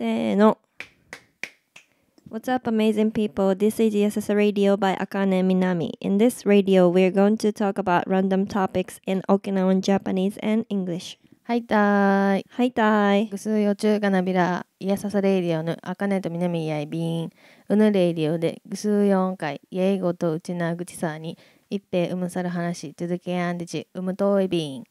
せーの。What's up, amazing people? This is Yasasa Radio by Akane Minami. In this radio, we're going to talk about random topics in Okinawan Japanese and English. はいたい。はいたい。ぐすよちゅうがなびら、いやささレイディオのあかねとみなみやいびん。うぬレイディオでぐす4回、イエイゴとうちなぐちさに、一平うむさる話、続けやんでち、うむといびん。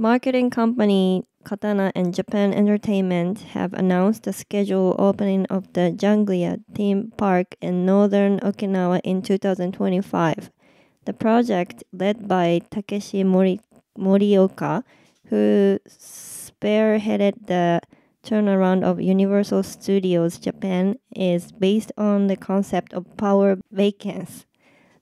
Marketing company Katana and Japan Entertainment have announced the scheduled opening of the Junglia theme park in northern Okinawa in 2025. The project, led by Takeshi Mori- Morioka, who spearheaded the turnaround of Universal Studios Japan, is based on the concept of power vacance.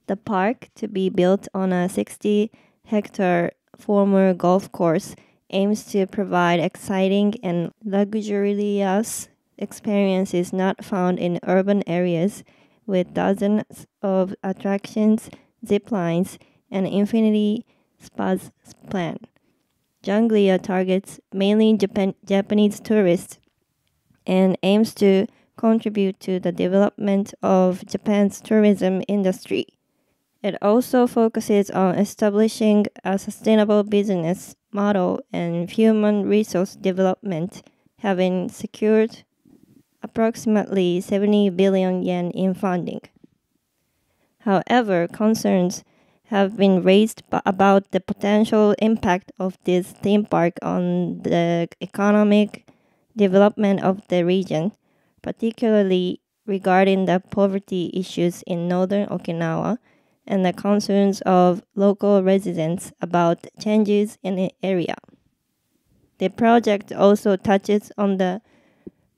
The park, to be built on a 60 hectare former golf course, aims to provide exciting and luxurious experiences not found in urban areas with dozens of attractions, zip lines, and infinity spas planned. Junglia targets mainly Japan- Japanese tourists and aims to contribute to the development of Japan's tourism industry. It also focuses on establishing a sustainable business model and human resource development, having secured approximately 70 billion yen in funding. However, concerns have been raised about the potential impact of this theme park on the economic development of the region, particularly regarding the poverty issues in northern Okinawa and the concerns of local residents about changes in the area. The project also touches on the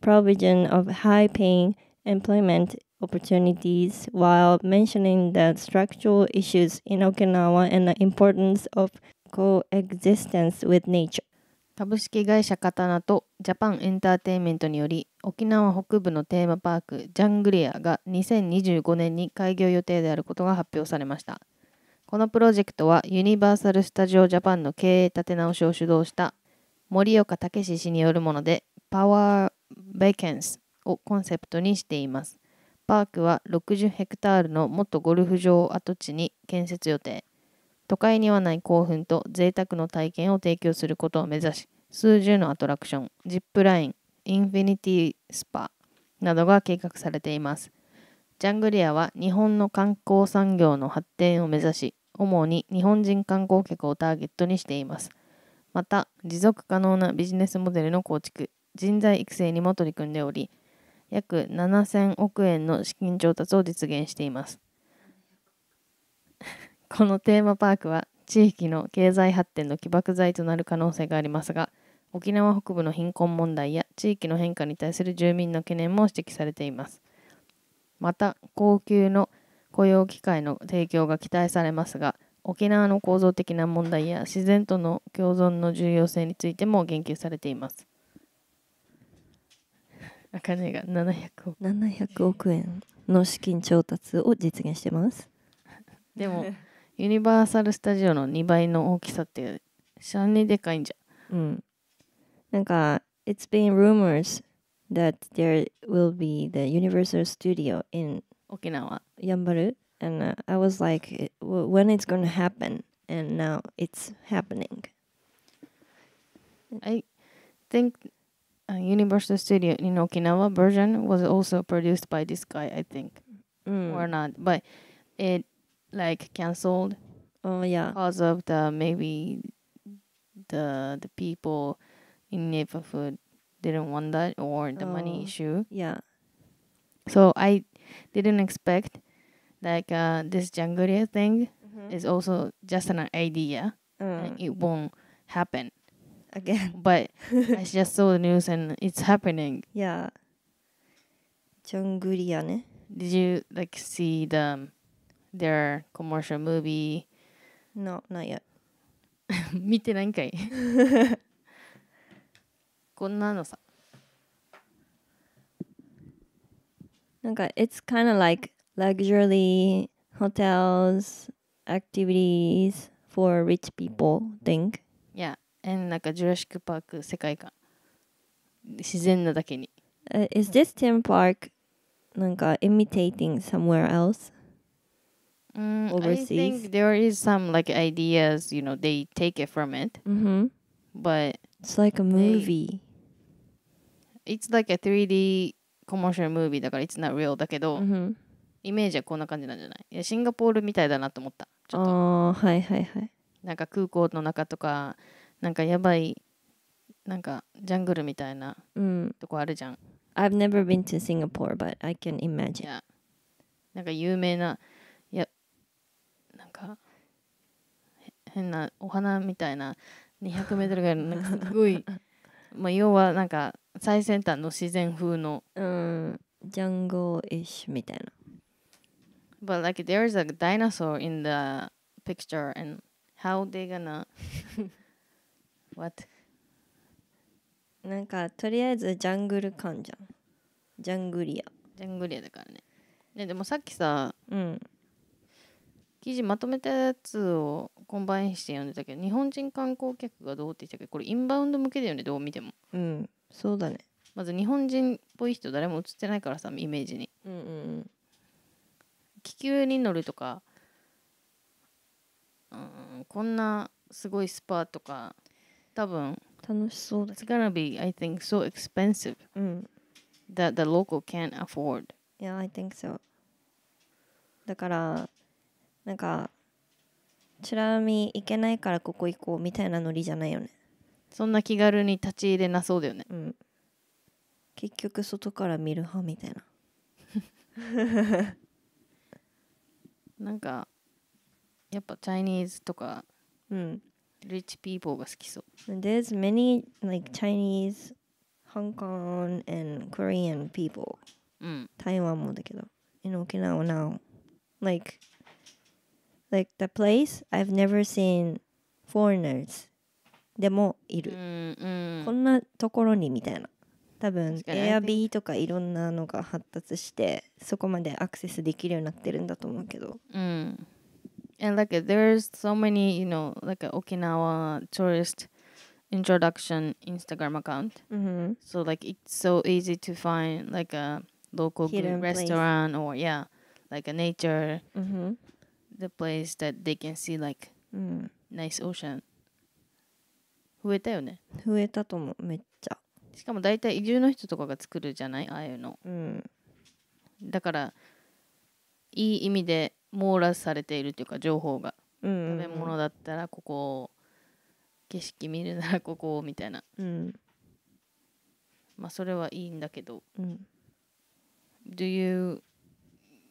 provision of high paying employment opportunities while mentioning the structural issues in Okinawa and the importance of coexistence with nature. 株式会社カタナとジャパンエンターテインメントにより沖縄北部のテーマパークジャングリアが2025年に開業予定であることが発表されましたこのプロジェクトはユニバーサル・スタジオ・ジャパンの経営立て直しを主導した森岡武氏によるものでパワー・ベケンスをコンセプトにしていますパークは60ヘクタールの元ゴルフ場跡地に建設予定都会にはない興奮と贅沢の体験を提供することを目指し、数十のアトラクション、ジップライン、インフィニティスパなどが計画されています。ジャングリアは日本の観光産業の発展を目指し、主に日本人観光客をターゲットにしています。また、持続可能なビジネスモデルの構築、人材育成にも取り組んでおり、約7000億円の資金調達を実現しています。このテーマパークは地域の経済発展の起爆剤となる可能性がありますが沖縄北部の貧困問題や地域の変化に対する住民の懸念も指摘されていますまた高級の雇用機会の提供が期待されますが沖縄の構造的な問題や自然との共存の重要性についても言及されています赤根が700億 ,700 億円の資金調達を実現してますでもユニバーサル・スタジオの2倍の大きさってシャンにでかいんじゃん。うん。なんか、It's been rumors that there will be the Universal Studio in 沖縄 Yambaru. And、uh, I was like, when it's gonna happen? And now it's happening. I think uh, Universal Studio in Okinawa version was also produced by this guy, I think. Mm. Or not. But it like canceled oh yeah because of the maybe the the people in neighborhood didn't want that or the oh, money issue yeah so i didn't expect like uh, this janguri thing mm -hmm. is also just an idea mm. it won't happen again but i just saw the news and it's happening yeah janguri did you like see the um, their commercial movie? No, not yet. 見てないんかいこんなのさ。なんか、it's kind of like luxury hotels, activities for rich people Think Yeah, and なんかジュラシック・パーク世界観。自然なだけに。Uh, is this theme park なんか imitating somewhere else? Mm, overseas? I think there is some like ideas, you know, they take it from it. Mm-hmm. But it's like a movie. They, it's like a 3D commercial movie だから it's not real だけど、mm-hmm. イメージはこんな感じなんじゃないいやシンガポールみたいだなと思った。ちょっとあはいはいはい。なんか空港の中とか、なんかやばい、なんかジャングルみたいなとこあるじゃん。Mm. I've never been to Singapore, but I can imagine. なんか有名な。変なお花みたいな2 0 0メートルぐらいのなんか すごいまあ要はなんか最先端の自然風のうんジャンゴーイッシュみたいな But like there's i a dinosaur in the picture and how they gonna what なんかとりあえずジャングル感じゃんジャングリアジャングリアだからねねでもさっきさ、うん、記事まとめたやつをコンバインして読んでたけど日本人観光客がどうって言ったけどこれインバウンド向けだよねどう見てもうんそうだねまず日本人っぽい人誰も映ってないからさイメージに、うんうん気球に乗るとかうんこんなすごいスパーとか多分楽しそうだ It's け gonna be I think so expensive うん that the local can't afford Yeah I think so だからなんかチラ海行けないからここ行こうみたいなノリじゃないよねそんな気軽に立ち入れなそうだよねうん結局外から見る派みたいな なんかやっぱチャイニーズとかうん rich p e o が好きそう There's many like Chinese Hong Kong and Korean people うん台湾もだけど in Okinawa now like like the place I've never seen foreigners でもいる、こんなところにみたいな多分 Airb とかいろんなのが発達してそこまでアクセスできるようになってるんだと思うけど、うん And like there's so many, you know, like an Okinawa tourist introduction Instagram account. Mm-hmm. So like it's so easy to find like a local restaurant place. or yeah, like a nature mm-hmm. the place that they can see like、うん、nice ocean 増えたよね増えたと思うめっちゃしかも大体移住の人とかが作るじゃないああいうの、うん、だからいい意味で網羅されているというか情報が、うんうんうん、食べ物だったらここ景色見るならここみたいな、うん、まあそれはいいんだけど、うん、Do you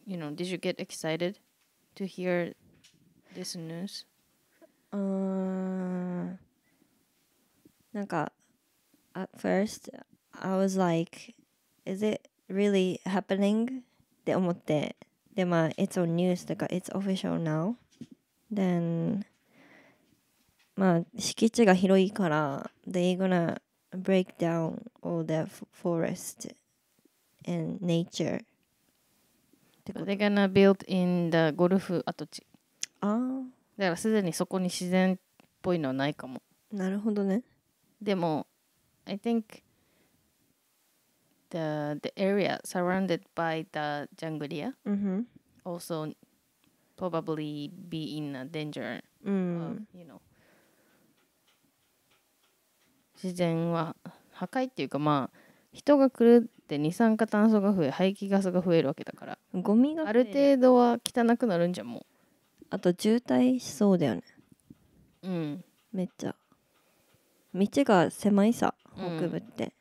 you know did you get excited to hear this news? うーんなんか uh, at first I was like is it really happening? it's on news it's official now then まあ敷地が広いから they gonna break down all the forest and nature ってこと They're gonna build in the ゴルフ跡地ああだからすでにそこに自然っぽいのはないかもなるほどねでも I think the the area surrounded by the junglia、mm also probably be in a danger、うん of, you know 自然は破壊っていうかまあ人が来るって二酸化炭素が増え排気ガスが増えるわけだからゴミがある程度は汚くなるんじゃんもうあと渋滞しそうだよねうんめっちゃ道が狭いさ北部って、うん、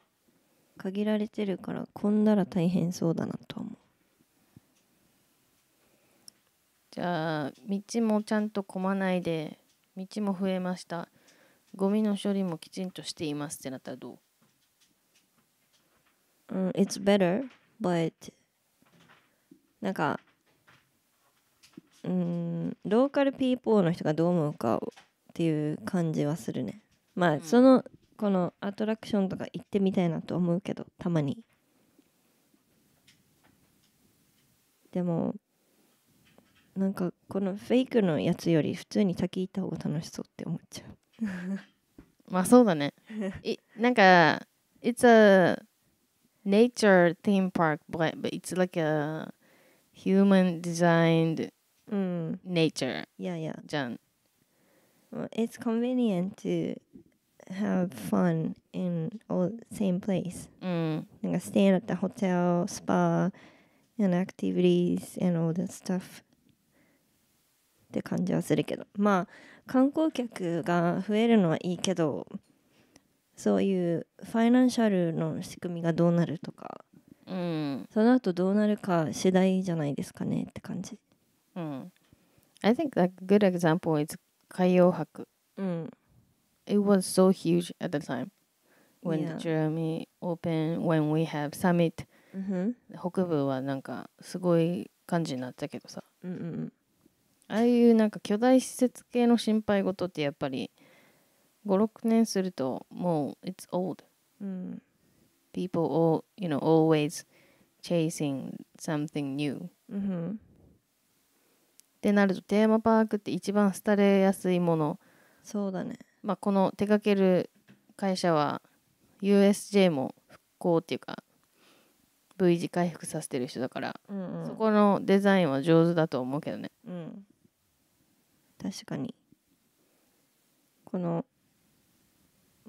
限られてるから混んだら大変そうだなと思うじゃあ道もちゃんと混まないで道も増えましたゴミの処理もきちんとしていますってなったらどううん、it's better, but なんか、うん、ローカルピーポーの人がどう思うかっていう感じはするね。まあ、うん、その、このアトラクションとか行ってみたいなと思うけど、たまに。でも、なんかこのフェイクのやつより普通に先行った方が楽しそうって思っちゃう まあそうだね。いなんか、it's a nature theme park, but, but it's like a human designed mm. nature. Yeah, yeah. Jan. Well, it's convenient to have fun in all same place. Mm. Like staying at the hotel, spa, and activities and all that stuff. って感じはするけどまあ観光客が増えるのはいいけどそういうファイナンシャルの仕組みがどうなるとか、うん、その後どうなるか次第じゃないですかねって感じ。うん。I think that a good example is 海洋博。うん。It was so huge at the time when Yeah. the Germany opened when we have summit、うん、北部はなんかすごい感じになったけどさ。うんうん。ああいうなんか巨大施設系の心配事ってやっぱり56年するともう it's old、うん、people all you know always chasing something new、うん、ってなるとテーマパークって一番廃れやすいものそうだねまあこの手掛ける会社は USJ も復興っていうか V 字回復させてる人だから、うんうん、そこのデザインは上手だと思うけどね、うん、確かにこの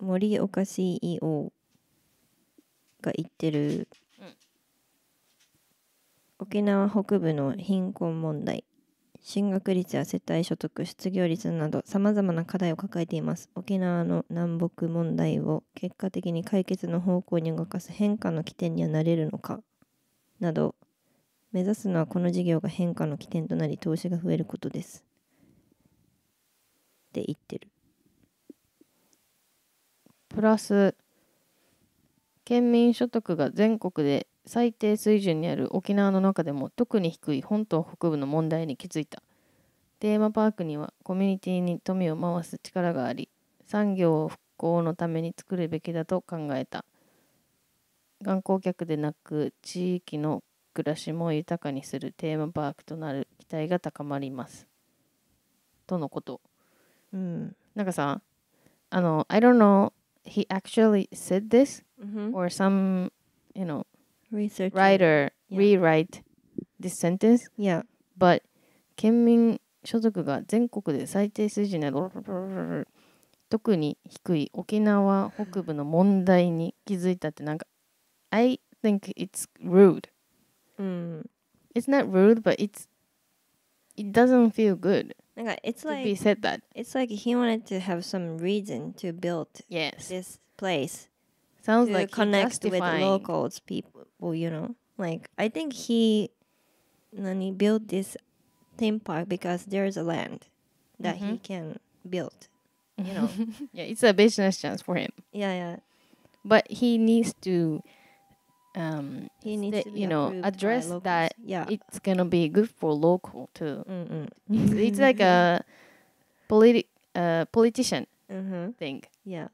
森岡 CEO が言ってる、うん、沖縄北部の貧困問題進学率や世帯所得失業率などさまざまな課題を抱えています沖縄の南北問題を結果的に解決の方向に動かす変化の起点にはなれるのかなど目指すのはこの事業が変化の起点となり投資が増えることですって言ってるプラス県民所得が全国で最低水準にある沖縄の中でも特に低い本島北部の問題に気づいたテーマパークにはコミュニティに富を回す力があり産業を復興のために作るべきだと考えた観光客でなく地域の暮らしも豊かにするテーマパークとなる期待が高まりますとのこと、うん、なんかさあの「I don't know he actually said this mm-hmm. or some you know research writer yeah. rewrite this sentence yeah but 県民所得が全国で最低水準で特に低い沖縄北部の問題に気づいたってなんか I think it's rude. It's not rude but it's it doesn't feel good it's like he said that it's like he wanted to have some reason to build yes this place sounds to like connect with locals people you know like I think he then he built this theme park because there's a land that mm -hmm. he mm-hmm. can build you know yeah it's a business chance for him yeah yeah but he needs to um, he needs that, to be you know address that yeah it's gonna be good for local too mm-hmm. it's, it's like a politi- uh, politician mm-hmm. thing yeah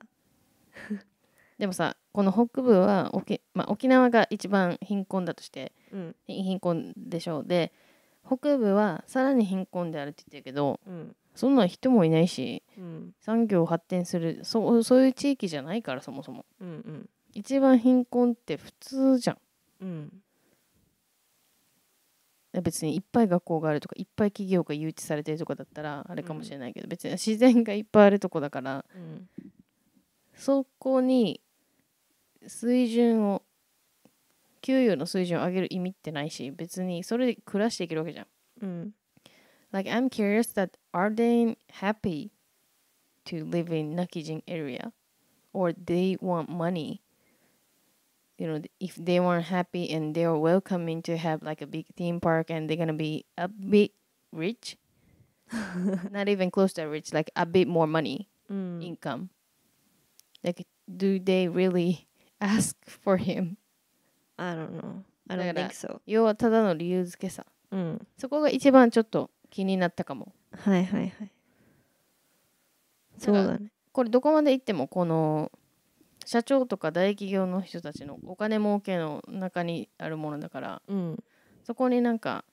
でもさこの北部は沖,、まあ、沖縄が一番貧困だとして、うん、貧困でしょうで北部はさらに貧困であるって言ってるけど、うん、そんな人もいないし、うん、産業発展するそそういう地域じゃないからそもそも、うんうん、一番貧困って普通じゃんうん別にいっぱい学校があるとかいっぱい企業が誘致されてるとかだったらあれかもしれないけど、うん、別に自然がいっぱいあるとこだから、うん、そこに水準を給与の水準を上げる意味ってないし別にそれで暮らしていけるわけじゃん。うん、like I'm curious that are they happy to live in Nakijing area or they want money you know if they weren't happy and they are welcoming to have like a big theme park and they're gonna be a bit rich not even close to rich like a bit more money mm. income like do they really ask for him I don't know I don't think so 要はただの理由付けさ、うん、そこが一番ちょっと気になったかもはいはいはいそうだねこれどこまで行ってもこの社長とか大企業の人たちのお金儲けの中にあるものだから、うん、そこになんか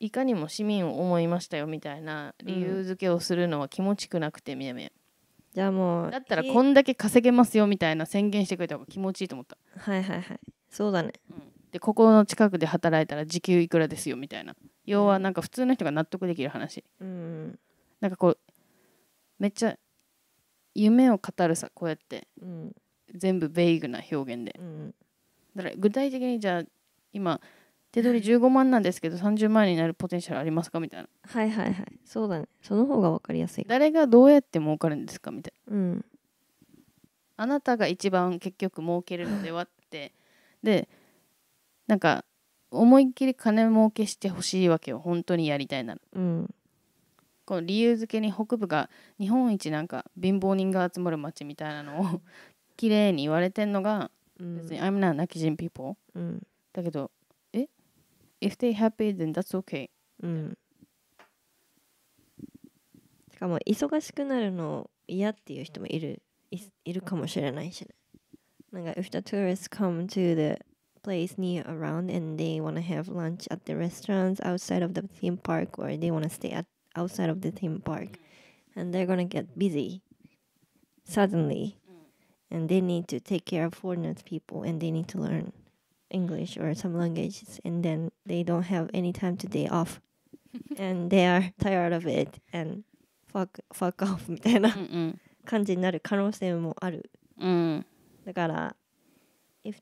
いかにも市民を思いましたよみたいな理由付けをするのは気持ちくなくてみやみや。じゃあもうだったらこんだけ稼げますよみたいな宣言してくれた方が気持ちいいと思ったはいはいはいそうだね、うん、でここの近くで働いたら時給いくらですよみたいな要はなんか普通の人が納得できる話、うん、なんかこうめっちゃ夢を語るさこうやって、うん、全部ベイグな表現で、うん、だから具体的にじゃあ今手取り15万なんですけど30万になるポテンシャルありますかみたいなはいはいはいそうだねその方が分かりやすい誰がどうやって儲かるんですかみたいな、うん、あなたが一番結局儲けるのではってでなんか思いっきり金儲けしてほしいわけよ本当にやりたいなら、うん、この理由付けに北部が日本一なんか貧乏人が集まる街みたいなのを綺麗に言われてんのが、別に I'm not n a k people、うん、だけどえ If they happy then that's okay、うん、しかも忙しくなるの嫌っていう人もいるいいるかもしれないしねなんか If the tourists come to the place near around and they w a n n a have lunch at the restaurants outside of the theme park or they w a n n a stay at outside of the theme park and they're gonna get busy suddenly and they need to take care of foreigners people and they need to learn English or some languages and then they don't have any time to day off and they are tired of it and fuck fuck off if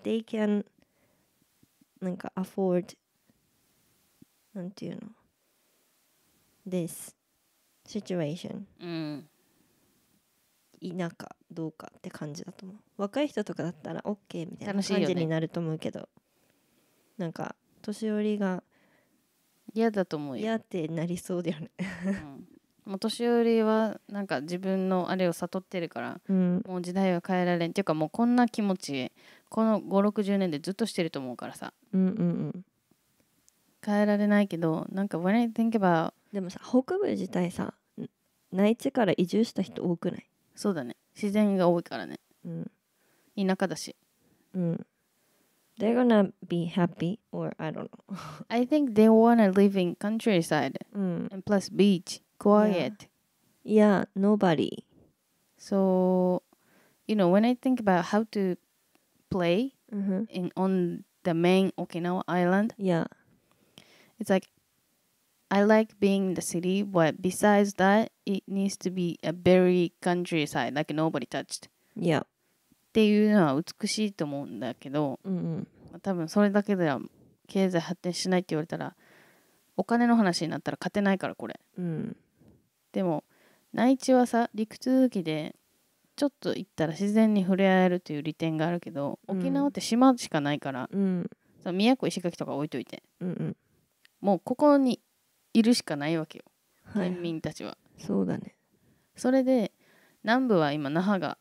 they can なんか afford なんていうの this situation. 否かどうかって感じだと思う若い人とかだったら OK みたいな感じになると思うけど、ね、なんか年寄りが嫌だと思うよ嫌ってなりそうだよねうん、もう年寄りはなんか自分のあれを悟ってるから、うん、もう時代は変えられんっていうかもうこんな気持ちこの560年でずっとしてると思うからさ、うんうんうん変えられないけどなんか when I think about でもさ北部自体さ内地から移住した人多くないそうだね自然が多いからね Mm. 田舎だし Mm. They're gonna be happy, or I don't know. I think they wanna live in countryside Mm. and plus beach quiet Yeah, nobody. so you know when I think about how to play hmm in on the main Okinawa island Yeah. it's like I like being in the city, but besides that, it needs to be a very countryside, like nobody touched. Yeah. っていうのは美しいと思うんだけど、うんうん、多分それだけでは経済発展しないって言われたらお金の話になったら勝てないからこれ、うん、でも内地はさ陸続きでちょっと行ったら自然に触れ合えるという利点があるけど、うん、沖縄って島しかないから、うん、その宮古石垣とか置いといて、うんうん、もうここにいるしかないわけよ、県民たちはそうだねそれで南部は今那覇が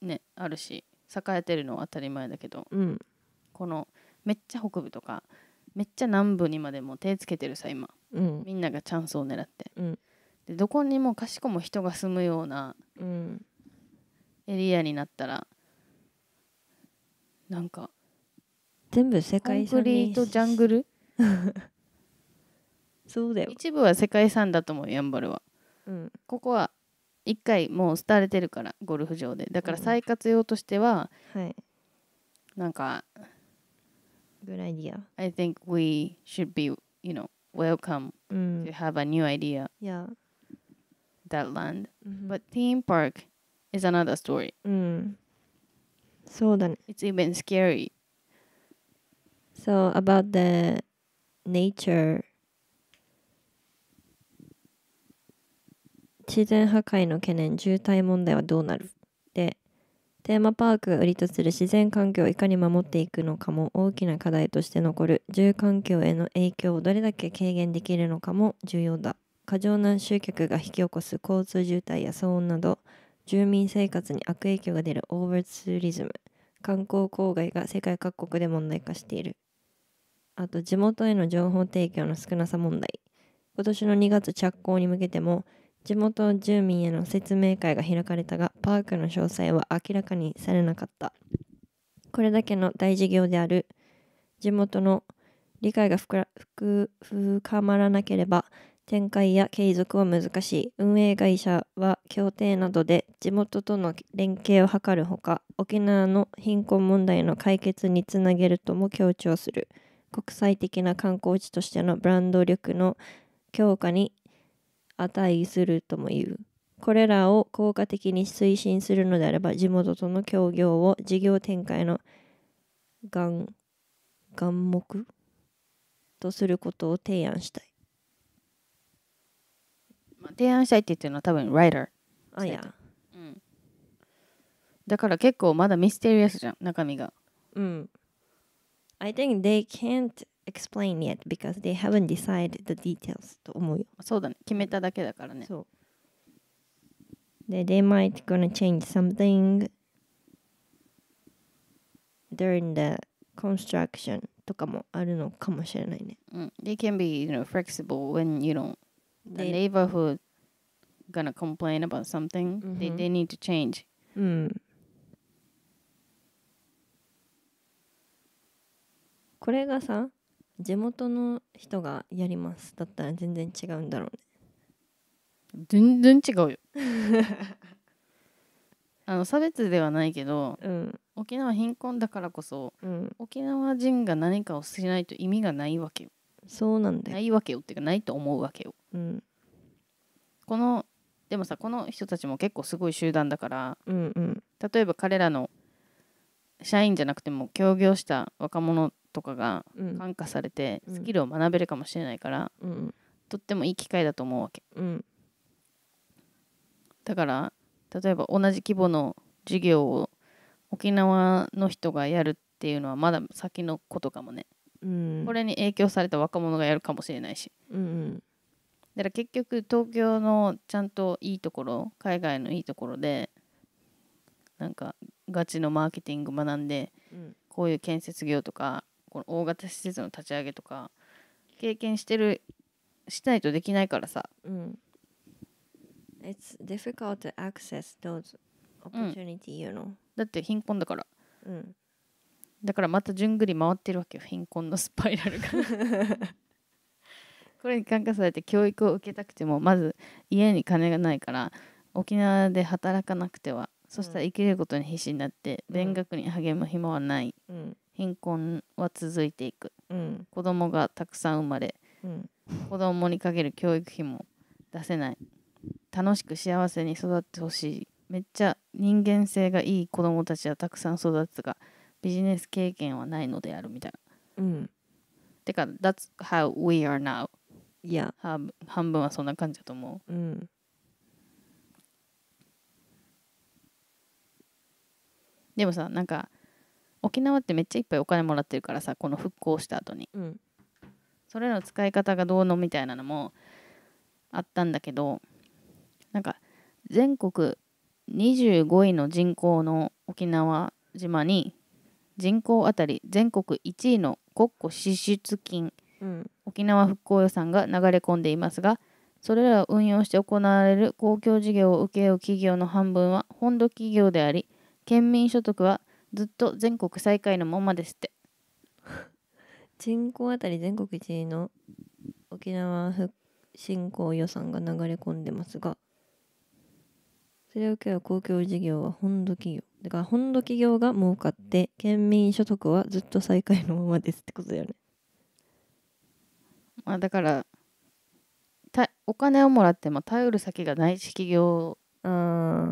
ねあるし栄えてるのは当たり前だけど、うん、このめっちゃ北部とかめっちゃ南部にまでも手つけてるさ今、うん、みんながチャンスを狙って、うん、でどこにもかしこも人が住むようなエリアになったらなんか全部世界遺産コンクリートジャングル そうだよ一部は世界遺産だと思うやんばるは、うん、ここは一回もう廃れてるからゴルフ場でだから再活用としては、うん、はいなんか Good idea I think we should be you know welcome、うん、to have a new idea yeah that land、mm but theme park is another story、うん、そうだね it's even scary so about the nature 自然破壊の懸念渋滞問題はどうなるでテーマパークが売りとする自然環境をいかに守っていくのかも大きな課題として残る住環境への影響をどれだけ軽減できるのかも重要だ過剰な集客が引き起こす交通渋滞や騒音など住民生活に悪影響が出るオーバーツーリズム観光郊外が世界各国で問題化しているあと地元への情報提供の少なさ問題今年の2月着工に向けても地元住民への説明会が開かれたがパークの詳細は明らかにされなかったこれだけの大事業である地元の理解が深まらなければ展開や継続は難しい運営会社は協定などで地元との連携を図るほか沖縄の貧困問題の解決につなげるとも強調する国際的な観光地としてのブランド力の強化に値するとも言う。これらを効果的に推進するのであれば、地元との協業を事業展開の願、願目とすることを提案したい。まあ、提案したいって言ってるのは多分、ライター。あ、いや。だから結構まだミステリアスじゃん、中身が。うん。I think they can't explain yet because they haven't decided the details と思うよ。そうだね。決めただけだからね。そう。で、they might gonna change something during the construction とかもあるのかもしれないね。うん。They can be, you know, flexible when, you know, the neighborhood gonna complain about something. They, they need to change. うん。これがさ地元の人がやりますだったら全然違うんだろうね全然違うよ あの差別ではないけど、うん、沖縄貧困だからこそ、うん、沖縄人が何かをしないと意味がないわけよそうなんだないわけよっていうかないと思うわけよ、うん、このでもさこの人たちも結構すごい集団だから、うんうん、例えば彼らの社員じゃなくても協業した若者とかが感化されて、スキルを学べるかもしれないから、うん、とってもいい機会だと思うわけ、うん、だから例えば同じ規模の授業を沖縄の人がやるっていうのはまだ先のことかもね、うん、これに影響された若者がやるかもしれないし、うんうん、だから結局東京のちゃんといいところ海外のいいところでなんかガチのマーケティング学んで、うん、こういう建設業とかこの大型施設の立ち上げとか経験してるしないとできないからさ、うん、It's difficult to access those opportunity, you know、だって貧困だから、うん、だからまた順繰り回ってるわけよ貧困のスパイラルが これに感化されて教育を受けたくてもまず家に金がないから沖縄で働かなくてはそしたら生きることに必死になって、勉学に励む暇はない、うん、貧困は続いていく、うん、子供がたくさん生まれ、うん、子供にかける教育費も出せない楽しく幸せに育ってほしいめっちゃ人間性がいい子供たちはたくさん育つがビジネス経験はないのであるみたいな。うん、てか That's how we are now. 半分はそんな感じだと思う。うん、でもさなんか沖縄ってめっちゃいっぱいお金もらってるからさこの復興した後に、うん、それらの使い方がどうのみたいなのもあったんだけどなんか全国25位の人口の沖縄島に人口当たり全国1位の国庫支出金、うん、沖縄復興予算が流れ込んでいますがそれらを運用して行われる公共事業を請け負う企業の半分は本土企業であり県民所得はずっと全国最下位のままですって人口あたり全国1位の沖縄復振興予算が流れ込んでますがそれを受けは公共事業は本土企業だから本土企業が儲かって県民所得はずっと最下位のままですってことだよねまあだからたお金をもらっても頼る先がないし企業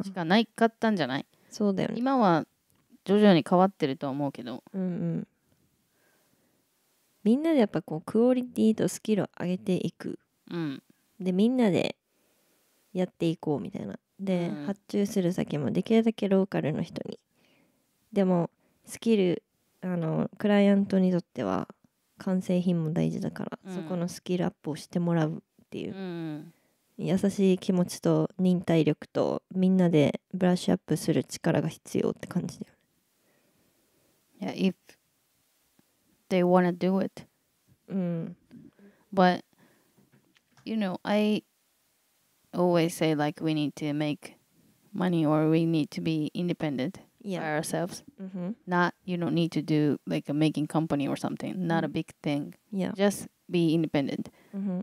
しかないかったんじゃないそうだよね今は徐々に変わってるとは思うけどうんうんみんなでやっぱこうクオリティとスキルを上げていくうんでみんなでやっていこうみたいなで、うん発注する先もできるだけローカルの人にでもスキルあのクライアントにとっては完成品も大事だから、うんそこのスキルアップをしてもらうっていうう、ん優しい気持ちと忍耐力とみんなでブラッシュアップする力が必要って感じだよ Yeah, if they want to do it. Mm. But, you know, I always say like we need to make money or we need to be independent yeah. by ourselves. Mm -hmm. Not, you don't need to do like a making company or something. Not a mm. big thing. Yeah. Just be independent. Mm -hmm.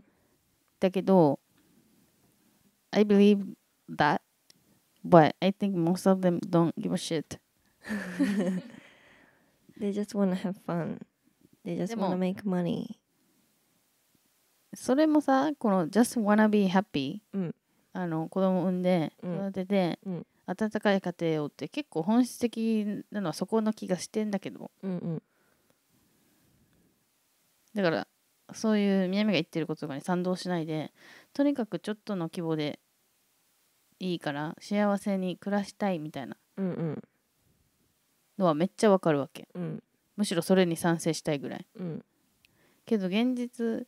I believe that, but I think most of them don't give a shit. They just w a n have fun. They just で w a n も make money. それもさこの「just wanna be happy うん」あの子供産んで育てて、うん温かい家庭をって結構本質的なのはそこの気がしてんだけどうんうん。だからそういう南が言ってることとかに賛同しないでとにかくちょっとの規模でいいから幸せに暮らしたいみたいなうんうん。のはめっちゃわかるわけうんむしろそれに賛成したいぐらいうんけど現実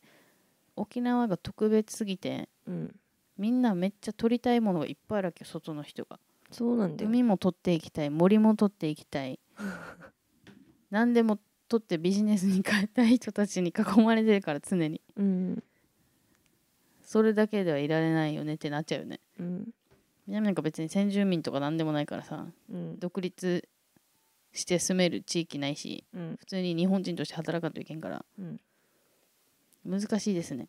沖縄が特別すぎてうんみんなめっちゃ取りたいものがいっぱいあるわけよ外の人がそうなんだよ海も取っていきたい森も取っていきたい 何でも取ってビジネスに変えたい人たちに囲まれてるから常にうんそれだけではいられないよねってなっちゃうよねうん南なんか別に先住民とか何でもないからさうん独立して住める地域ないし、うん、普通に日本人として働かんといけんから、うん、難しいですね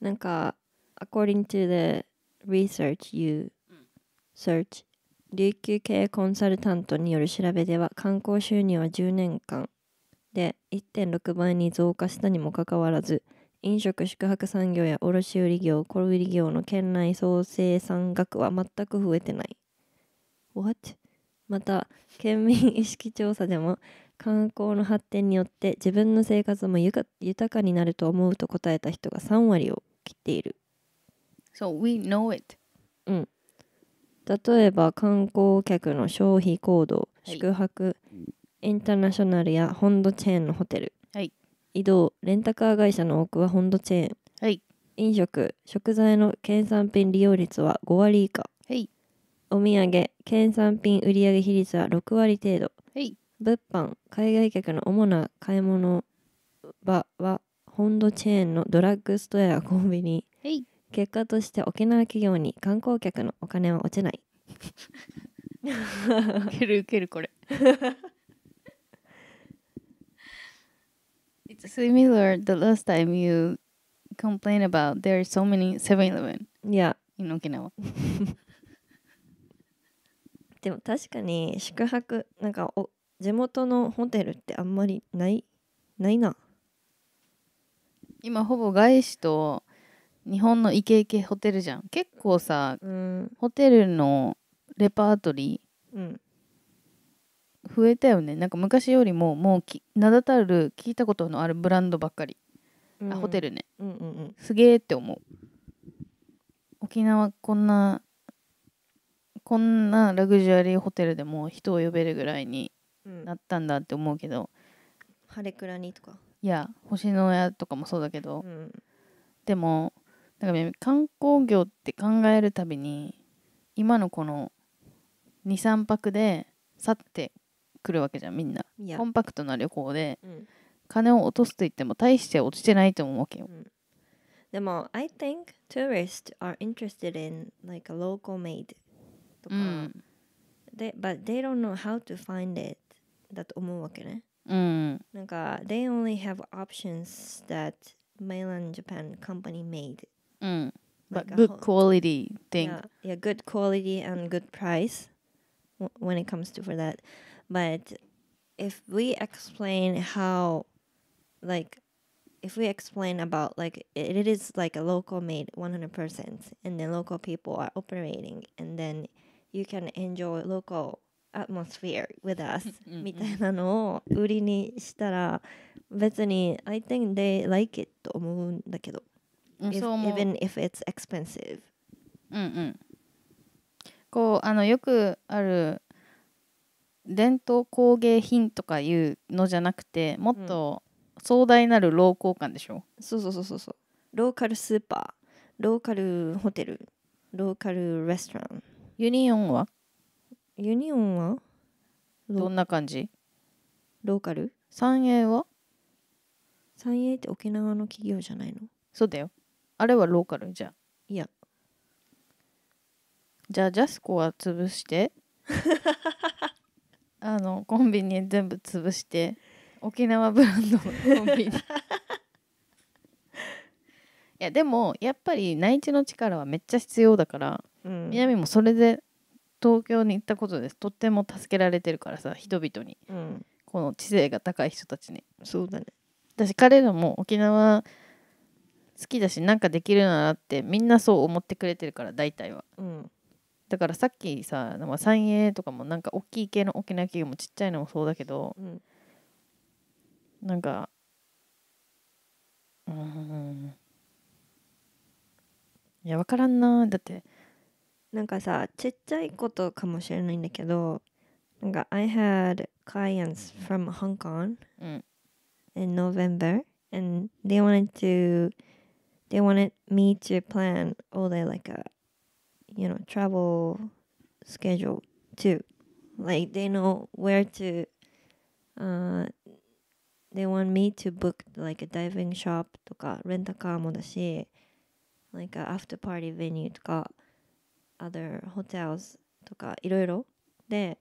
なんか according to the research you search、琉球系コンサルタントによる調べでは観光収入は10年間で1.6倍に増加したにもかかわらず飲食宿泊産業や卸売業小売業の県内総生産額は全く増えてない What? また県民意識調査でも観光の発展によって自分の生活も豊かになると思うと答えた人が3割を切っている。So we know it. うん。例えば観光客の消費行動、宿泊、インターナショナルや本土チェーンのホテル、はい、移動、レンタカー会社の多くは本土チェーン、はい、飲食、食材の県産品利用率は5割以下、お土産県産品売上比率は6割程度、はい、物販海外客の主な買い物場は本土チェーンのドラッグストアやコンビニ、はい、結果として沖縄企業に観光客のお金は落ちないウケるウケるこれ It's similar the last time you complained about there are so many 7-Eleven yeah in Okinawa でも確かに宿泊なんかお地元のホテルってあんまりないないな今ほぼ外資と日本のイケイケホテルじゃん結構さ、うん、ホテルのレパートリー、うん、増えたよねなんか昔よりももうき名だたる聞いたことのあるブランドばっかり、うん、あホテルね、うんうんうん、すげえって思う沖縄こんなこんなラグジュアリーホテルでも人を呼べるぐらいになったんだって思うけど、晴れくらにとかいや星の親とかもそうだけど、うん、でもなんか観光業って考えるたびに今のこの23泊で去ってくるわけじゃんみんなコンパクトな旅行で、うん、金を落とすと言っても大して落ちてないと思うわけよ、うん、でも I think tourists are interested in like a local made とか、うん、で but they don't know how to find it だと思うわけね、うん、なんか they only have options that mainland Japan company made、うん But good quality thing. Yeah, yeah, good quality and good price when it comes to for that. But if we explain how, like, if we explain about like it is like a local made 100% and the local people are operating and then you can enjoy local atmosphere with us みたいなのを売りにしたら別に I think they like it と思うんだけど、うん、if, even if it's expensive うんうんこうあのよくある伝統工芸品とかいうのじゃなくてもっと壮大なる老交換でしょ、うん、そうそうそうそうそうローカルスーパーローカルホテルローカルレストランユニオンはユニオンはどんな感じローカル三栄は三栄って沖縄の企業じゃないのそうだよあれはローカルじゃんいやじゃあジャスコは潰して あのコンビニ全部潰して沖縄ブランドのコンビニ いやでもやっぱり内地の力はめっちゃ必要だからうん、南もそれで東京に行ったことですとっても助けられてるからさ人々に、うん、この知性が高い人たちにそうだね私彼らも沖縄好きだしなんかできるなってみんなそう思ってくれてるから大体は、うん、だからさっきさ三栄とかもなんか大きい系の沖縄企業もちっちゃいのもそうだけど、うん、なんかうんいや分からんなだってなんかさちっちゃいことかもしれないんだけどなんか I had clients mm-hmm. from Hong Kong、うん、in mm. November and they wanted to they wanted me to plan all their like a uh, you know travel schedule too like they know where to uh they want me to book like a diving shop とかレンタカーもだし like a after party venue とか other hotels とかいろいろで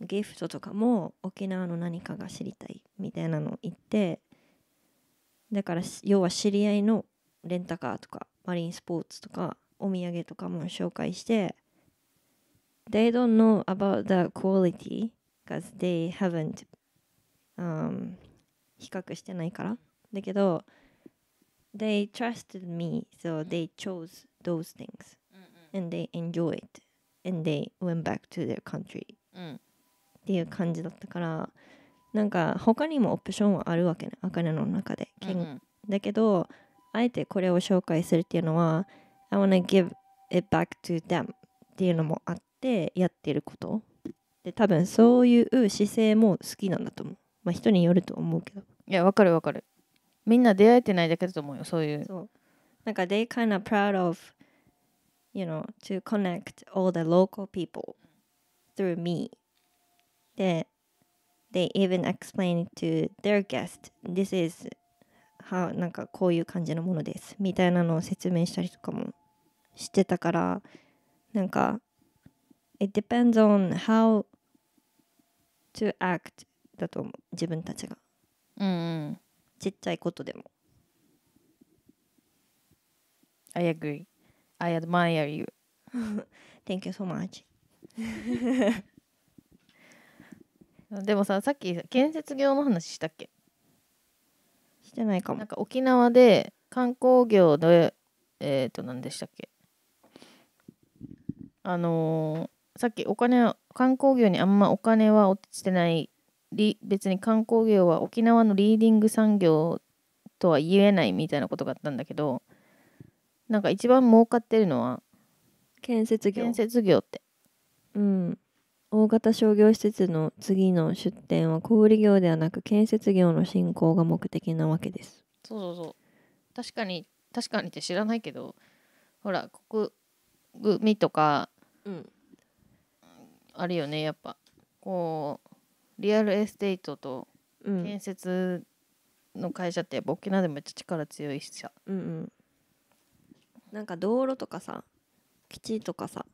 ギフトとかも沖縄の何かが知りたいみたいなの言ってだから要は知り合いのレンタカーとかマリンスポーツとかお土産とかも紹介して They don't know about the quality because they haven't、um, 比較してないからだけど They trusted me so they chose those things and they enjoy it and they went back to their country、うん、っていう感じだったからなんか他にもオプションはあるわけねアカネの中で、うんうん、だけどあえてこれを紹介するっていうのは I wanna give it back to them っていうのもあってやってることで多分そういう姿勢も好きなんだと思うまあ人によると思うけどいやわかるわかるみんな出会えてないだけだと思うよそういうそうなんか they kind proud of you know, to connect all the local people through me. で、they even explain to their guest, this is how, なんかこういう感じのものです。みたいなのを説明したりとかもしてたから、なんか、it depends on how to act だと思う、自分たちが。うん、うん。ちっちゃいことでも。I agree. I admire you. Thank you so much. でもささっき建設業の話したっけしてないかもなんか沖縄で観光業でえっ、ー、と何でしたっけあのー、さっきお金観光業にあんまお金は落ちてない別に観光業は沖縄のリーディング産業とは言えないみたいなことがあったんだけどなんか一番儲かってるのは建設業建設業ってうん大型商業施設の次の出店は小売業ではなく建設業の振興が目的なわけですそうそうそう確かに確かにって知らないけどほら国組とか、うん、あるよねやっぱこうリアルエステートと建設の会社ってやっぱ沖縄でめっちゃ力強いしさ、うんうん、なんか道路とかさ基地とかさ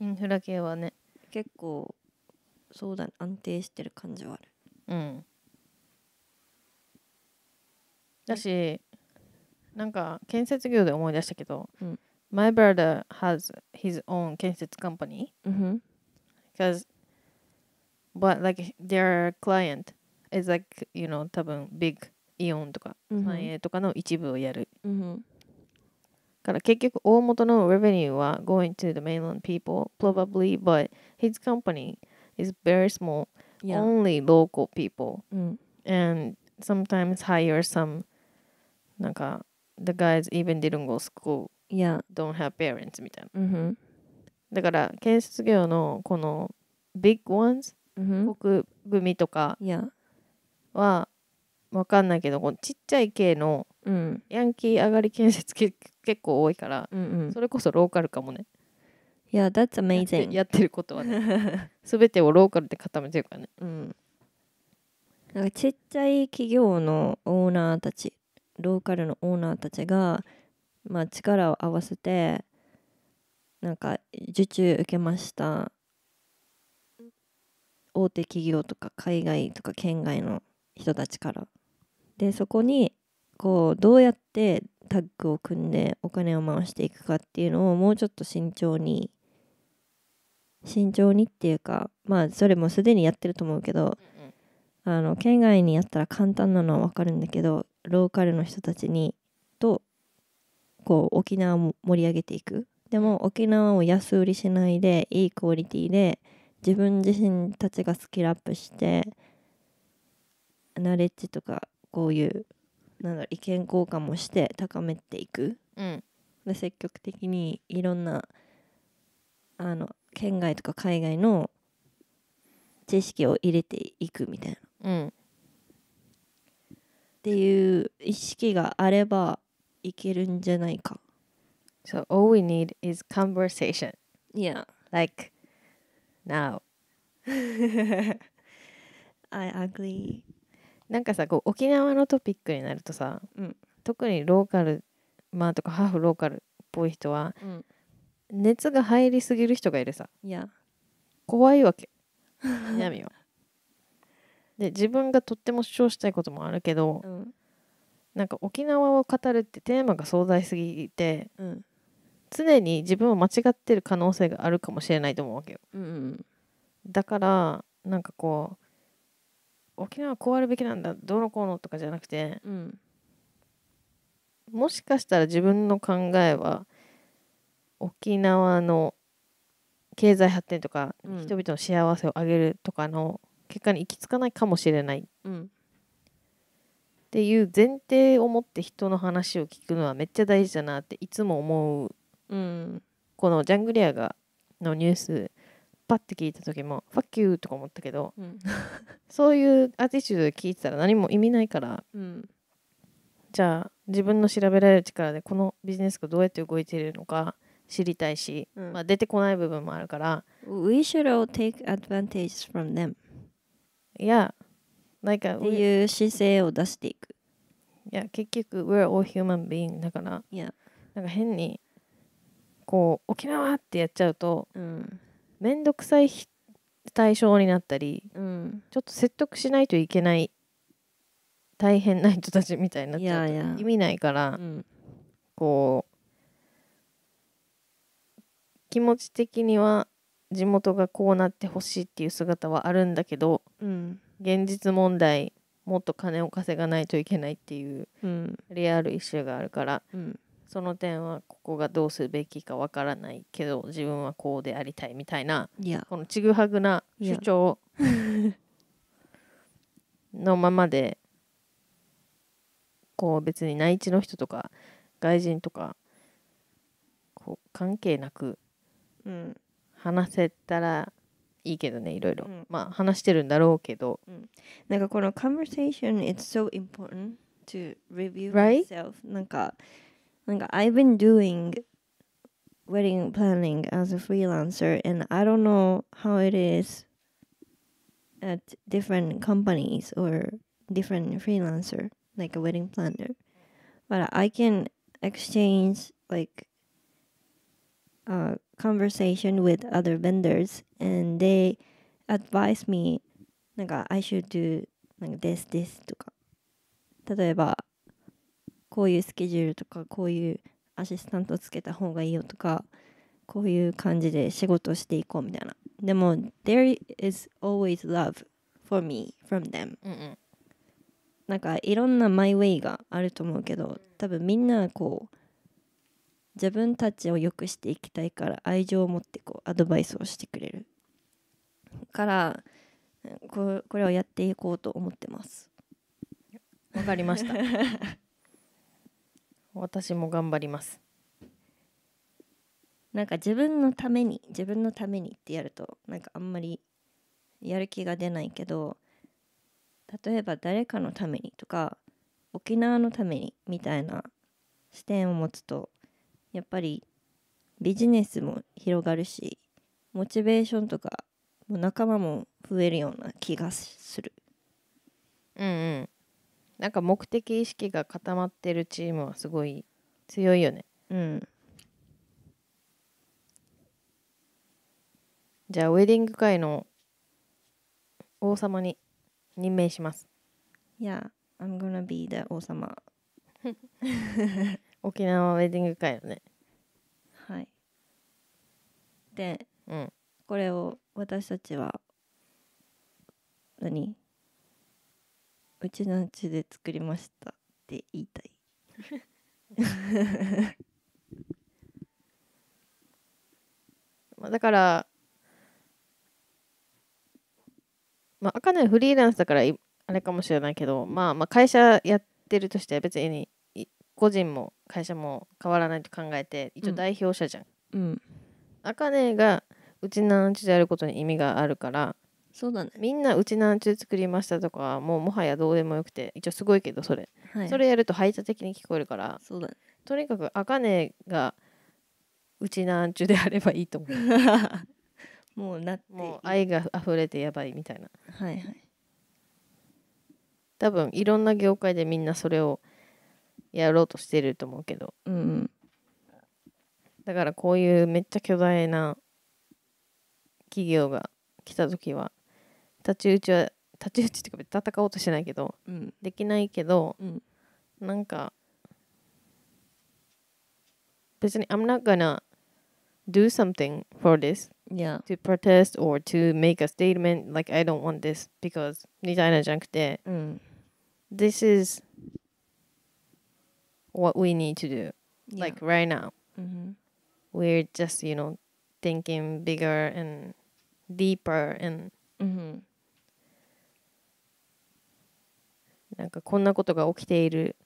インフラ系はね結構そうだ、ね、安定してる感じはあるうんだしなんか建設業で思い出したけど、うん、My brother has his own 建設 company、because but like their client is like you know 多分 big イオンとか、うん、繁栄とかの一部をやる、うん、から結局大元の revenue は going to the mainland people probably but his company is very small yeah. only local people、うん、and sometimes hire some なんか the guys even didn't go school yeah don't have parents みたいな、mm hmm. だから建設業のこの big ones、mm hmm. 国組とかは、yeah. わかんないけどこのちっちゃい系のヤンキー上がり建設結構多いから、うんうん、それこそローカルかもね。いや、that's amazing や。やってることはね。す べてをローカルで固めてるからね。うん。なんかちっちゃい企業のオーナーたち、ローカルのオーナーたちが、まあ、力を合わせて、なんか受注受けました。大手企業とか海外とか県外の人たちから。でそこにこうどうやってタッグを組んでお金を回していくかっていうのをもうちょっと慎重に慎重にっていうかまあそれもすでにやってると思うけど、あの県外にやったら簡単なのは分かるんだけどローカルの人たちにとこう沖縄を盛り上げていくでも沖縄を安売りしないでいいクオリティで自分自身たちがスキルアップしてナレッジとかこういうなんだろ意見交換もして高めていく、うん、で積極的にいろんなあの県外とか海外の知識を入れていくみたいな、うん、っていう意識があればいけるんじゃないか。So all we need is conversation. Yeah. Like now. I agree. なんかさこう沖縄のトピックになるとさ、うん、特にローカルまあとかハーフローカルっぽい人は、うん、熱が入りすぎる人がいるさいや怖いわけ 南はで自分がとっても主張したいこともあるけど、うん、なんか沖縄を語るってテーマが壮大すぎて、うん、常に自分を間違ってる可能性があるかもしれないと思うわけよ、うんうん、だからなんかこう沖縄はこうあるべきなんだどうのこうのとかじゃなくて、うん、もしかしたら自分の考えは沖縄の経済発展とか、うん、人々の幸せを上げるとかの結果に行き着かないかもしれない、うん、っていう前提を持って人の話を聞くのはめっちゃ大事だなっていつも思う、うん、このジャングリアがのニュースパッて聞いた時も「ファッキュー」とか思ったけど、うん、そういうアティチュードで聞いてたら何も意味ないから、うん、じゃあ自分の調べられる力でこのビジネスがどうやって動いているのか知りたいし、うん、まあ、出てこない部分もあるから We should all take advantage from them いやなんかっていう姿勢を出していくいや結局 We're all human being だから、なんか変にこう沖縄ってやっちゃうと、うん、面倒くさい対象になったり、うん、ちょっと説得しないといけない大変な人たちみたいになっちゃう意味ないから、うん、こう気持ち的には地元がこうなってほしいっていう姿はあるんだけど、うん、現実問題もっと金を稼がないといけないっていうリアルイシューがあるから、うん、その点はここがどうすべきかわからないけど自分はこうでありたいみたいな、yeah. このちぐはぐな主張 のままでこう別に内地の人とか外人とかこう関係なく話せたらいいけどねいろいろ、うん、まあ話してるんだろうけど、うん、なんかこの conversation it's so important to review yourself、right? なんか Like I've been doing wedding planning as a freelancer and I don't know how it is at different companies or different freelancer like a wedding planner. But I can exchange like a conversation with other vendors and they advise me like I should do like this this とか例えばこういうスケジュールとかこういうアシスタントつけた方がいいよとかこういう感じで仕事していこうみたいなでも there is always love for me from them、うんうん、なんかいろんなマイウェイがあると思うけど多分みんなこう自分たちを良くしていきたいから愛情を持ってこうアドバイスをしてくれるからここれをやっていこうと思ってますわかりました 私も頑張りますなんか自分のために自分のためにってやるとなんかあんまりやる気が出ないけど例えば誰かのためにとか沖縄のためにみたいな視点を持つとやっぱりビジネスも広がるしモチベーションとかも仲間も増えるような気がするうんうんなんか目的意識が固まってるチームはすごい強いよねうんじゃあウェディング界の王様に任命しますいや、a h I'm gonna be the 王様 沖縄ウェディング会のねはいで、うん、これを私たちは何うちのうちで作りましたって言いたい まあだからまああかねフリーランスだからあれかもしれないけど、まあ、まあ会社やってるとしては別に個人も会社も変わらないと考えて一応代表者じゃん。うん。あかねがうちのうちでやることに意味があるからそうだねみんなうちなんちゅう作りましたとかもうもはやどうでもよくて一応すごいけどそれ、はい、それやると排他的に聞こえるからそうだ、ね、とにかくあかねがうちなんちゅうであればいいと思う もうなってもう愛が溢れてやばいみたいなはいはい多分いろんな業界でみんなそれをやろうとしてると思うけど、うん、うん、だからこういうめっちゃ巨大な企業が来た時は太刀打ちは太刀打ちっていうか戦おうとしてないけど、うん、できないけど、うん、なんか別に I'm not gonna do something for this yeah to protest or to make a statement like I don't want this because みたいなじゃなくて、うん、this is what we need to do yeah. like right now hmm we're just you know thinking bigger and deeper and mm-hmm. なんかこんなことが起きている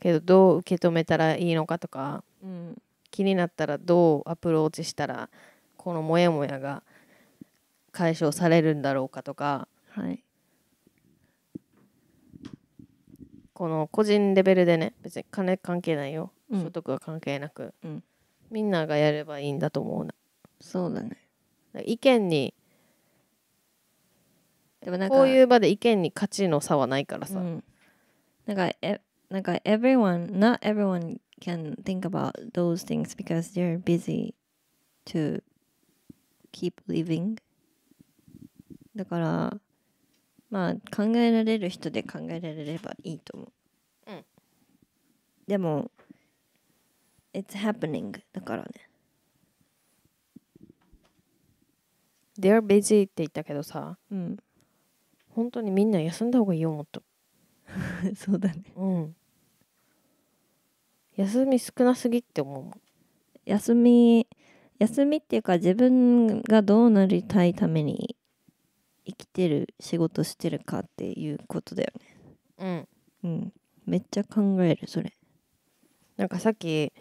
けどどう受け止めたらいいのかとか、うん、気になったらどうアプローチしたらこのモヤモヤが解消されるんだろうかとか、はい、この個人レベルでね別に金関係ないよ、うん、所得は関係なく、うん、みんながやればいいんだと思うなそうだね意見にでもなんかこういう場で意見に価値の差はないからさ、うん、なんかえなんか everyone not everyone can think about those things because they're busy to keep living だからまあ考えられる人で考えられればいいと思う、うん、でも It's happening だからね They're busy って言ったけどさ、うん、本当にみんな休んだ方がいいよもっと そうだねうん休み少なすぎって思う休み休みっていうか自分がどうなりたいために生きてる仕事してるかっていうことだよねうんうんめっちゃ考えるそれなんかさっき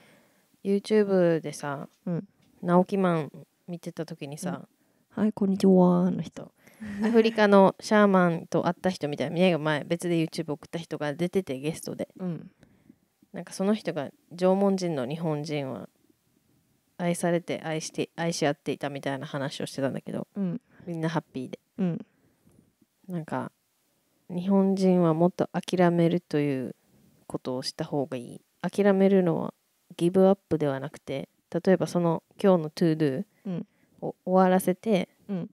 YouTube でさ、うん、直木マン見てた時にさ「はいこんにちは」の人アフリカのシャーマンと会った人みたいな宮が前別で YouTube 送った人が出ててゲストで、うん、なんかその人が縄文人の日本人は愛されて愛して愛し合っていたみたいな話をしてたんだけど、うん、みんなハッピーで、うん、なんか日本人はもっと諦めるということをした方がいい諦めるのはギブアップではなくて例えばその今日のトゥードゥを終わらせて、うん、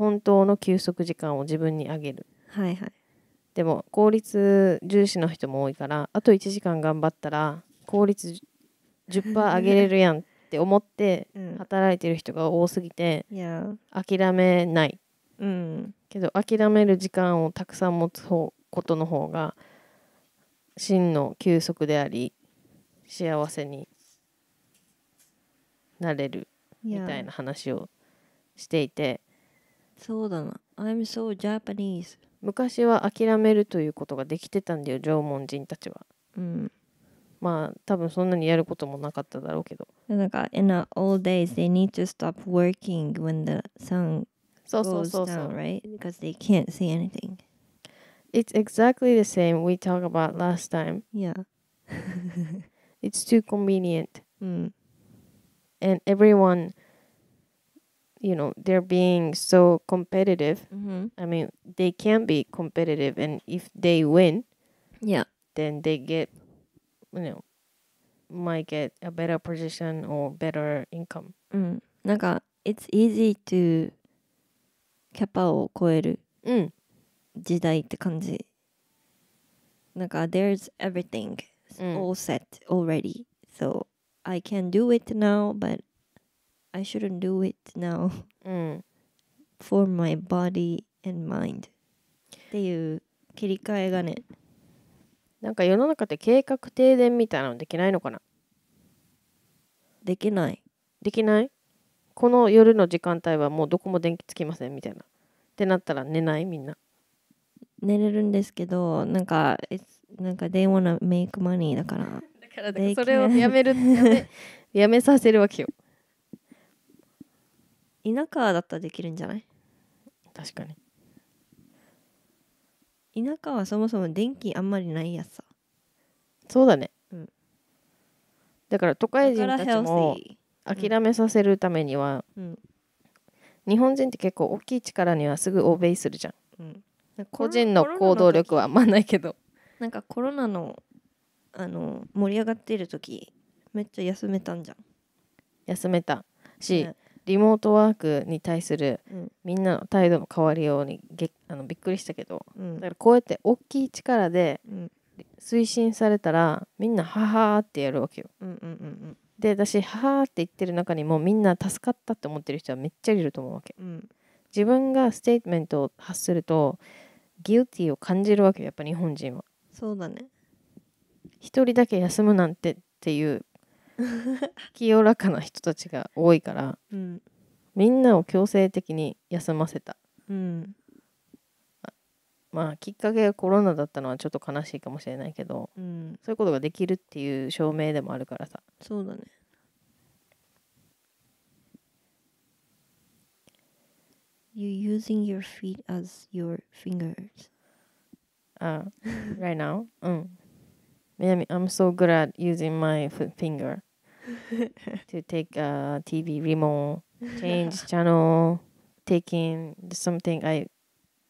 本当の休息時間を自分にあげるはいはいでも効率重視の人も多いからあと1時間頑張ったら効率10%上げれるやんって思って 働いてる人が多すぎて、諦めない、うん、けど諦める時間をたくさん持つことの方が真の休息であり幸せになれるみたいな話をしていてそうだな I'm so Japanese 昔は諦めるということができてたんだよ縄文人たちはうんまあ多分そんなにやることもなかっただろうけどなんか In the old days they need to stop working when the sun そうそうそうそう goes down right because they can't see anything It's exactly the same we talked about last time yeah It's too convenient うん and everyone you know they're being so competitive mm-hmm. i mean they can be competitive and if they win yeah then they get you know might get a better position or better income うんなんか mm. it's easy to キャパを超えるうん時代って感じなんか there's mm. all set already so I can do it now but I shouldn't do it now うん for my body and mind っていう切り替えがねなんか世の中って計画停電みたいなのできないのかなできないできないこの夜の時間帯はもうどこも電気つきませんみたいなってなったら寝ないみんな寝れるんですけどなんかなんか they wanna make money だから だからだからそれをやめるやめやめさせるわけよ田舎だったらできるんじゃない確かに田舎はそもそも電気あんまりないやつさそうだね、うん、だから都会人たちも諦めさせるためには、うん、日本人って結構大きい力にはすぐ欧米するじゃん、うん、個人の行動力はあんまないけどなんかコロナのあの盛り上がってる時めっちゃ休めたんじゃん休めたし、リモートワークに対するみんなの態度も変わるようにげあのびっくりしたけど、うん、だからこうやって大きい力で推進されたらみんな「ははー」ってやるわけよ。うんうんうんで私「はー」って言ってる中にもみんな助かったって思ってる人はめっちゃいると思うわけ、うん、自分がステートメントを発するとギルティを感じるわけやっぱ日本人はそうだね一人だけ休むなんてっていう清らかな人たちが多いから、うん、みんなを強制的に休ませた、うん、ま、まあきっかけがコロナだったのはちょっと悲しいかもしれないけど、うん、そういうことができるっていう証明でもあるからさそうだね「You're using your feet as your fingers」あ、u right now? うん。南、I'm so good at using my finger. to take a TV remote, change channel, taking something I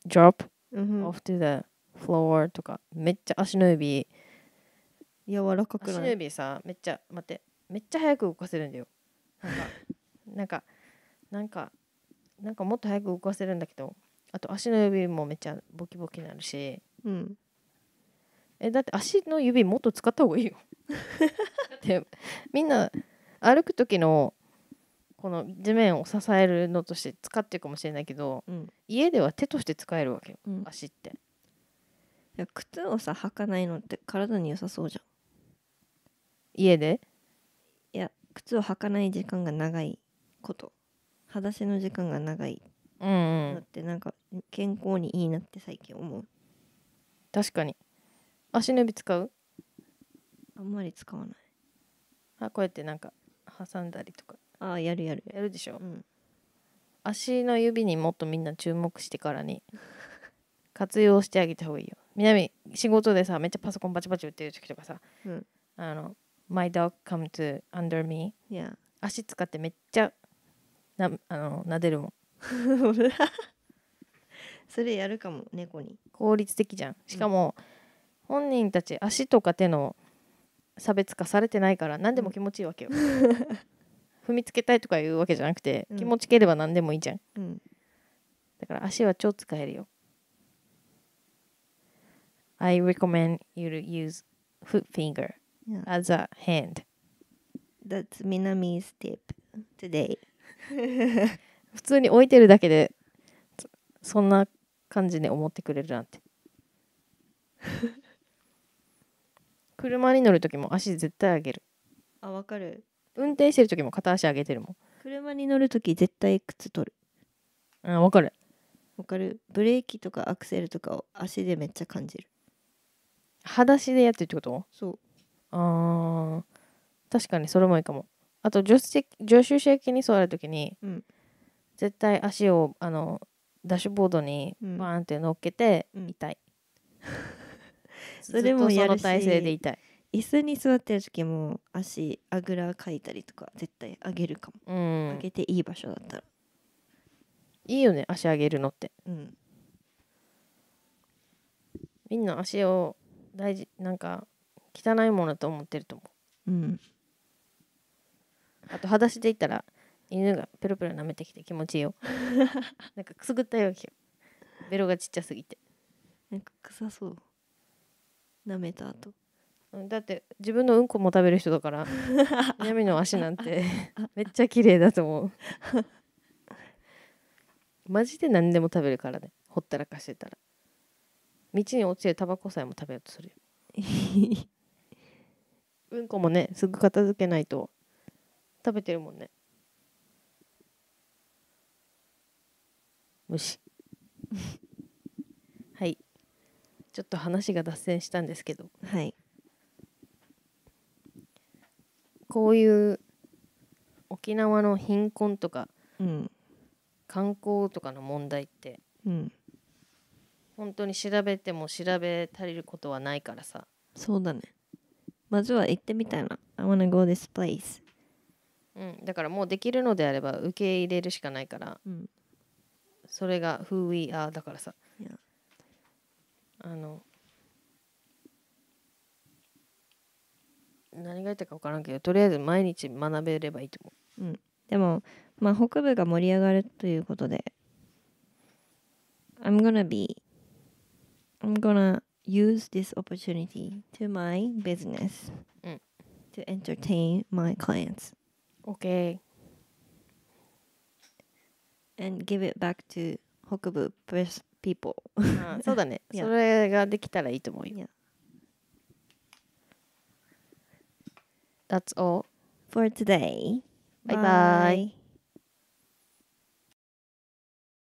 drop off to the floor とかめっちゃ足の指柔らかくない足の指さめっちゃ待ってめっちゃ早く動かせるんだよなんかなんかなんかもっと早く動かせるんだけどあと足の指もめっちゃボキボキになるし、うん、えだって足の指もっと使った方がいいよ ってみんな歩く時のこの地面を支えるのとして使ってるかもしれないけど、うん、家では手として使えるわけよ、うん、足っていや靴をさ履かないのって体に良さそうじゃん家でいや靴を履かない時間が長いこと裸足の時間が長いうん、だってなんか健康にいいなって最近思う確かに足の指使うあんまり使わないあこうやってなんか挟んだりとかああやるやるやるでしょ、うん、足の指にもっとみんな注目してからに 活用してあげた方がいいよみなみ仕事でさめっちゃパソコンバチバチ打ってる時とかさ、うん、あの My dog come to under me、yeah. 足使ってめっちゃなあの撫でるもん それやるかも猫に効率的じゃんしかも、うん、本人たち足とか手の差別化されてないから何でも気持ちいいわけよ踏みつけたいとかいうわけじゃなくて、うん、気持ちければ何でもいいじゃん、うん、だから足は超使えるよ I recommend you to use foot finger Yeah. as a hand That's Minami's tip today 普通に置いてるだけでそんな感じで思ってくれるなんて車に乗る時も足絶対上げるあわかる運転してる時も片足上げてるもん車に乗る時絶対靴取るうんわかるわかるブレーキとかアクセルとかを足でめっちゃ感じる裸足でやってるってことそうあ確かにそれもいいかもあと助手席助手席に座る時に、うん、絶対足をあのダッシュボードにバーンって乗っけて、うん、痛いそれもやるし体勢でいたい椅子に座ってる時も足あぐらかいたりとか絶対上げるかも、うん、上げていい場所だったらいいよね足上げるのって、うん、みんな足を大事なんか汚いものと思ってると思う、うん、あと裸足でいったら犬がペロペロ舐めてきて気持ちいいよ なんかくすぐったいわけよベロがちっちゃすぎてなんか臭そう舐めた後だって自分のうんこも食べる人だから闇 の足なんてめっちゃ綺麗だと思う マジで何でも食べるからねほったらかしてたら道に落ちてタバコさえも食べようとするよ うんこもねすぐ片付けないと食べてるもんね虫ちょっと話が脱線したんですけど、はい、こういう沖縄の貧困とか、うん、観光とかの問題って、うん、本当に調べても調べ足りることはないからさそうだねまずは行ってみたいな I wanna go this place うんだからもうできるのであれば受け入れるしかないから、うん、それが Who we are だからさ、あの何が言ったか分からんけどとりあえず毎日学べればいいと思う、うん、でも、まあ、北部が盛り上がるということで I'm gonna be I'm gonna use this opportunity to my business、うん、to entertain my clients OK and give it back to 北部 people そうだねそれができたらいいと思うよ That's all for today. Bye bye. bye.